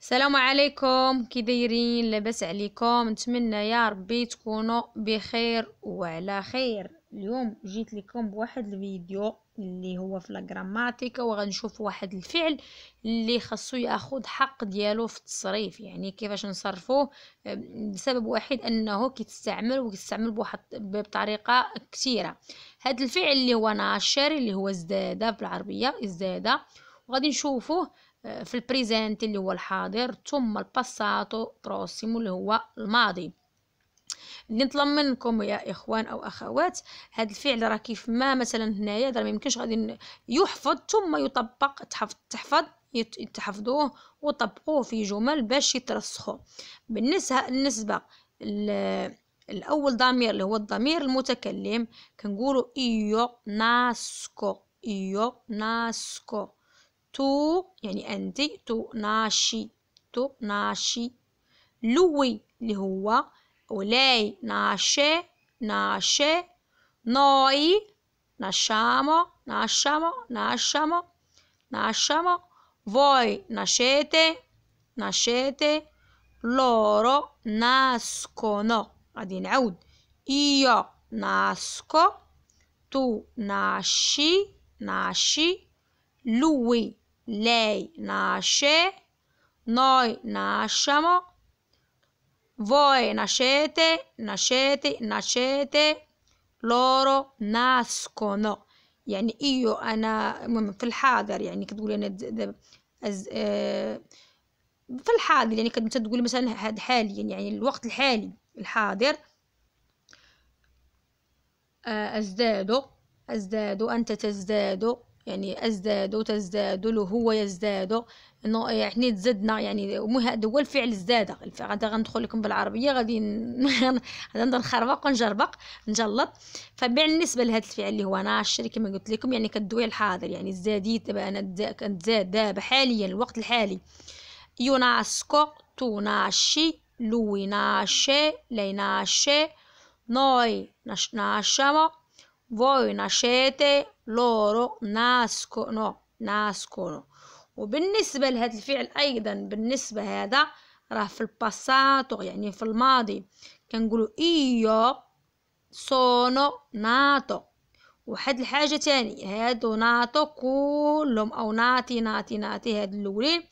السلام عليكم كي دايرين لاباس عليكم نتمنى يا ربي تكونوا بخير وعلى خير اليوم جيت لكم بواحد الفيديو اللي هو في لاغراماتيكا وغنشوف واحد الفعل اللي خاصو ياخذ حق ديالو في التصريف يعني كيفاش نصرفوه بسبب واحد انه كيتستعمل وكيستعمل بواحد بطريقه كثيره هذا الفعل اللي هو ناشر اللي هو زداده بالعربيه ازداده وغادي نشوفوه في البريزنت اللي هو الحاضر ثم الباساتو بروسيمو اللي هو الماضي نطلب منكم يا اخوان او اخوات هذا الفعل راه كيف ما مثلا هنايا راه ما يمكنش غادي يحفظ ثم يطبق تحفظ تحفظ تحفظوه وطبقوه في جمل باش يترسخوا بالنسبه بالنسبه الاول ضمير اللي هو الضمير المتكلم كنقولوا ايو ناسكو ايو ناسكو tu يعني أنت تناشي تناشي لوي اللي هو أو lei nasce nasce noi nasciamo nasciamo nasciamo nasciamo voi nascete nascete loro nascono ad in نعود io nasco tu nasci nasci lui Lei nasce, noi nasciamo, voi nascete, nascete, nascete, loro nascono. يعني ايو انا المهم في الحاضر يعني كتقولي انا دابا في الحاضر يعني كنت تقول مثلا هاد حاليا يعني الوقت الحالي الحاضر ازدادو ازدادو انت تزدادو يعني أزداد وتزداد له هو يزداد انه يعني تزدنا يعني المهم هذا هو الفعل الزادة غادي غندخل لكم بالعربيه غادي غادي نخربق ونجربق نجلط فبالنسبه لهذا الفعل اللي هو ناشر كما قلت لكم يعني كدوي الحاضر يعني زاديت دابا انا كنتزاد دابا حاليا الوقت الحالي يوناسكو توناشي لويناشي ليناشي نوي ناشامو فوي ناشيتي loro nascono nascono وبالنسبة لهذا الفعل أيضا بالنسبة هذا راه في الباساتو يعني في الماضي كنقولوا إيو سونو ناتو وحد الحاجة تاني هادو ناتو كلهم أو ناتي ناتي ناتي هاد الأولين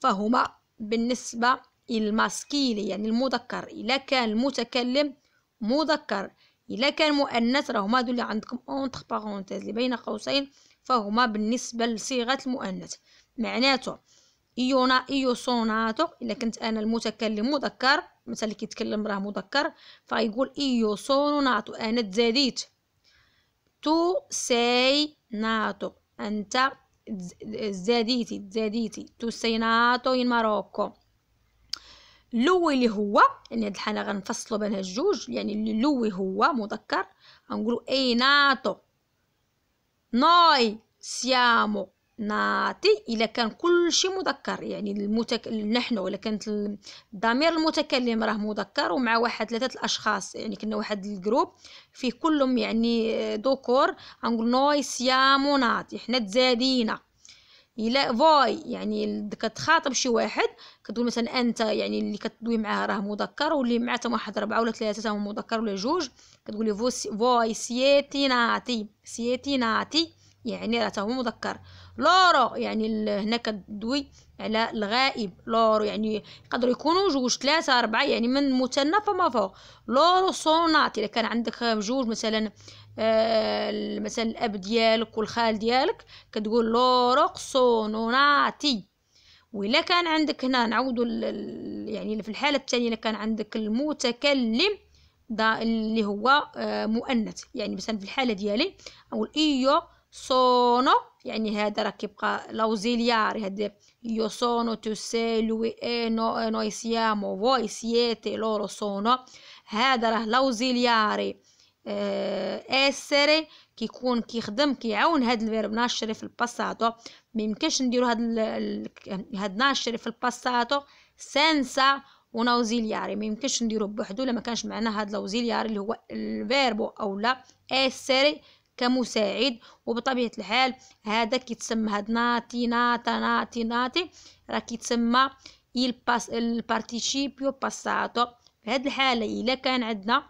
فهما بالنسبة الماسكيلي يعني المذكر إلا كان المتكلم مذكر الا كان مؤنث راهما هادو اللي عندكم اونتر بارونتيز اللي بين قوسين فهما بالنسبه لصيغه المؤنث معناته ايونا ايو سوناتو الا كنت انا المتكلم مذكر مثلا اللي كيتكلم راه مذكر فيقول ايو سوناتو انا تزاديت تو ساي ناتو انت زاديتي زاديتي تو ساي ناتو ان ماروكو لوي اللي هو يعني هاد الحالة غنفصلو بين هاد الجوج يعني اللي لوي هو مذكر غنقولو اي ناتو نوي سيامو ناتي الا كان كلشي مذكر يعني المتك... نحن الا كانت الضمير المتكلم راه مذكر ومع واحد ثلاثه الاشخاص يعني كنا واحد الجروب فيه كلهم يعني ذكور غنقول نوي سيامو ناتي حنا تزادينا الا فوي يعني كتخاطب شي واحد كتقول مثلا انت يعني اللي كتدوي معاه راه مذكر واللي معاه حتى واحد ربعه ولا ثلاثه هما مذكر ولا جوج كتقول لي فوي سيتي ناتي سيتي ناتي يعني راه هو مذكر لورو يعني هنا كدوي على الغائب لورو يعني يقدر يكونوا جوج ثلاثة أربعة يعني من مثنى فما فوق لورو صونات إذا كان عندك جوج مثلا آه مثلا الأب ديالك والخال ديالك كتقول لورو صوناتي وإلا كان عندك هنا نعودوا يعني في الحالة الثانية إذا كان عندك المتكلم دا اللي هو آه مؤنث يعني مثلا في الحالة ديالي أو إيو صونو يعني هذا راه كيبقى لوزيليار هاد يو سونو تو سي لوي اي نو اي نو سيامو فوي سيتي لورو سونو هذا راه لوزيلياري اه اسري كيكون كيخدم كيعاون هاد الفيرب ناشري في الباساتو ميمكنش نديرو هاد ال... هاد ناشري في الباساتو سانسا ونوزيلياري ما يمكنش نديرو بوحدو الا ما كانش معنا هاد لوزيلياري اللي هو الفيربو اولا اسري كمساعد وبطبيعه الحال هذا كيتسمى هاد ناتي ناتا ناتي ناتي راه كيتسمى il باس البارتيشيبيو باساتو في هاد الحاله الا كان عندنا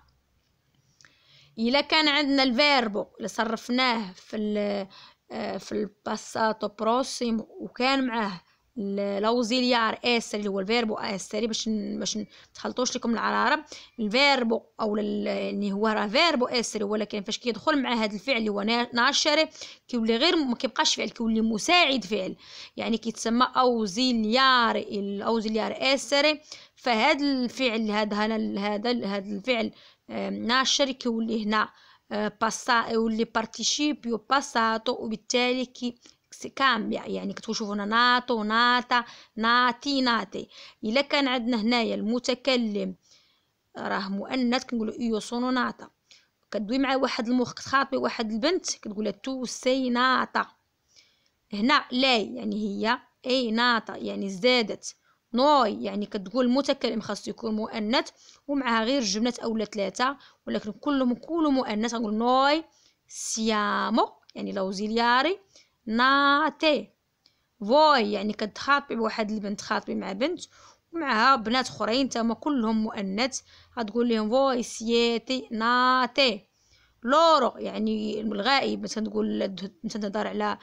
الا كان عندنا الفيربو اللي صرفناه في ال آه، في الباساتو بروسيم وكان معاه لوزيليار اسري اللي هو الفيربو اسري باش باش تخلطوش لكم العرارة الفيربو او اللي هو راه فيربو اسري ولكن فاش كيدخل مع هذا الفعل اللي هو ناشر كيولي غير ما كيبقاش فعل كيولي مساعد فعل يعني كيتسمى اوزيليار الاوزيليار اسري فهاد الفعل هذا هذا هذا الفعل ناشر كيولي هنا آه، باسا يولي بارتيشيبيو باساتو وبالتالي كي سي كامبيا يعني كنتو تشوفونا ناطو ناطا ناتي ناتي الا كان عندنا هنايا المتكلم راه مؤنث كنقولو ايو صونو ناطا كدوي مع واحد المخ كتخاطبي واحد البنت كتقولها سي ناطا هنا لاي يعني هي اي ناطا يعني زادت نوي يعني كتقول متكلم خاصو يكون مؤنث ومعها غير جملة اولا ثلاثه ولكن كلهم كلهم مؤنث نقول نوي سيامو يعني لو زيلياري ناتي فوي يعني كتخاطبي بواحد البنت خاطبي مع بنت ومعها بنات اخرين تما كلهم مؤنث غتقول لهم فوي سيتي ناتي لورو يعني الغائب مثلا تقول مثلا تهضر على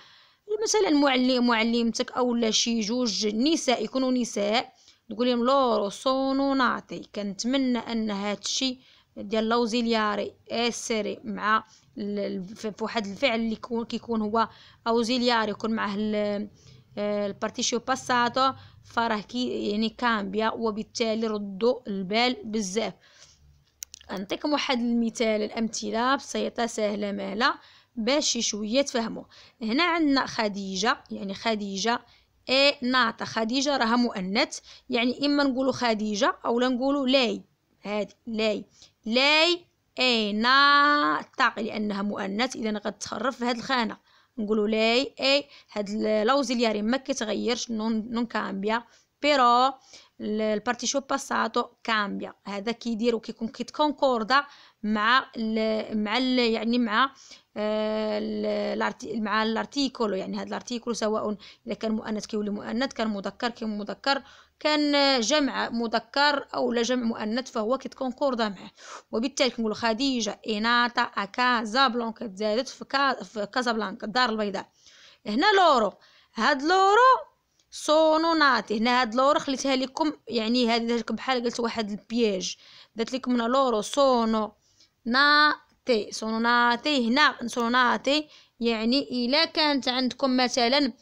مثلا معلم معلمتك لا شي جوج نساء يكونوا نساء تقول لهم لورو سونو ناتي كنتمنى ان هادشي ديال لوزيلياري اسري مع فواحد الفعل اللي يكون كيكون هو اوزيلياري يكون معه آه، البارتيشيو باساتو فراه كي يعني كامبيا وبالتالي ردوا البال بزاف نعطيكم واحد المثال الامثله بسيطه سهله مهله باش شويه تفهموا هنا عندنا خديجه يعني خديجه اي ناطه خديجه راها مؤنث يعني اما نقولوا خديجه او لا نقولوا لاي هذه لاي لاي اي تعقل لانها مؤنث اذا غتخرف في هذه الخانه نقولوا لاي اي هاد لوزيلياري ما كيتغيرش نون نون كامبيا بيرو شو باساتو كامبيا هذا كيدير وكيكون كيتكونكوردا مع ال مع ال يعني مع آه، مع الارتيكولو يعني هاد الارتيكولو سواء اذا كان مؤنث كيولي مؤنث كان مذكر كيولي مذكر كان جمع مذكر او لا جمع مؤنث فهو كوردا معاه وبالتالي كنقول خديجه اناتا اكا زابلونكا تزادت في, كا في كازابلانكا الدار البيضاء هنا لورو هاد لورو سونوناتي هنا هاد لورو خليتها لكم يعني هاد لكم بحال قلت واحد البياج درت لكم هنا لورو سونو ناتي سونوناتي هنا سونوناتي يعني الا كانت عندكم مثلا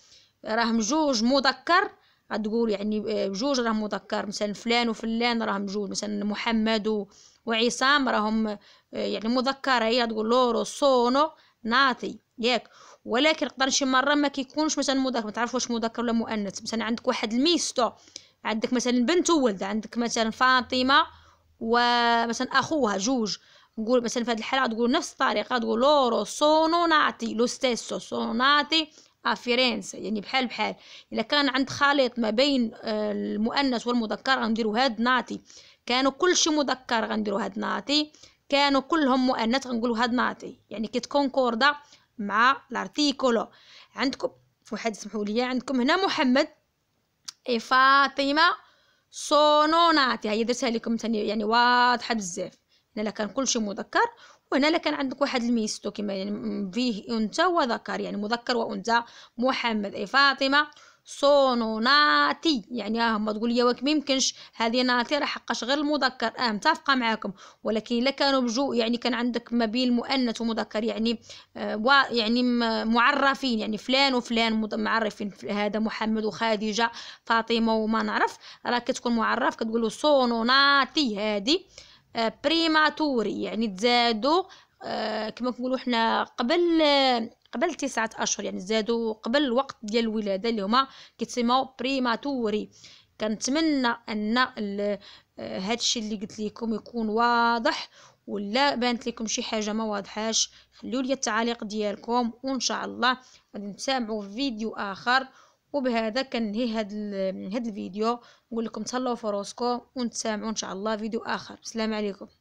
راهم جوج مذكر غتقول يعني آه، بجوج راهم مذكر مثلا فلان وفلان راهم بجوج مثلا محمد وعصام راهم آه، يعني مذكره هي تقول لورو صونو ناطي ياك ولكن قدر شي مره ما كيكونش مثلا مذكر ما تعرف واش مذكر ولا مؤنث مثلا عندك واحد الميستو عندك مثلا بنت وولد عندك مثلا فاطمه ومثلا اخوها جوج نقول مثلا في هذه الحاله تقول نفس الطريقه تقول لورو صونو ناتي لو ستيسو صونو ناتي افيرينس آه، فيرنسا يعني بحال بحال الا كان عند خليط ما بين آه، المؤنث والمذكر غنديرو هاد ناتي كانوا كلشي مذكر غنديرو هاد ناتي كانوا كلهم مؤنث غنقولو هاد ناتي يعني كيتكونكوردا مع لارتيكولو عندكم واحد سمحوا لي عندكم هنا محمد اي فاطمه صونوناتي هي درتها لكم ثاني يعني واضحه بزاف هنا كان كلشي مذكر وهنا لكان عندك واحد الميستو كما يعني فيه انثى وذكر يعني مذكر وانثى محمد اي فاطمه صونو ناتي يعني هما تقول لي واك ميمكنش هذه ناتي راه حقاش غير المذكر اه متفقه معاكم ولكن الا كانوا بجو يعني كان عندك ما بين مؤنث ومذكر يعني آه يعني معرفين يعني فلان وفلان معرفين هذا محمد وخديجه فاطمه وما نعرف راه كتكون معرف كتقول له صونو ناتي هذه بريماتوري آه، يعني تزادوا آه، كما نقولوا حنا قبل آه، قبل تسعة أشهر يعني تزادو قبل الوقت ديال الولادة اللي هما كيتسموا بريماتوري كنتمنى ان الشيء اللي قلت لكم يكون واضح ولا بانت لكم شي حاجه ما واضحاش خليوا لي التعليق ديالكم وان شاء الله غادي في فيديو اخر وبهذا كنهي هاد هاد الفيديو نقول لكم تهلاو في راسكم ونتسامعوا ان شاء الله فيديو اخر السلام عليكم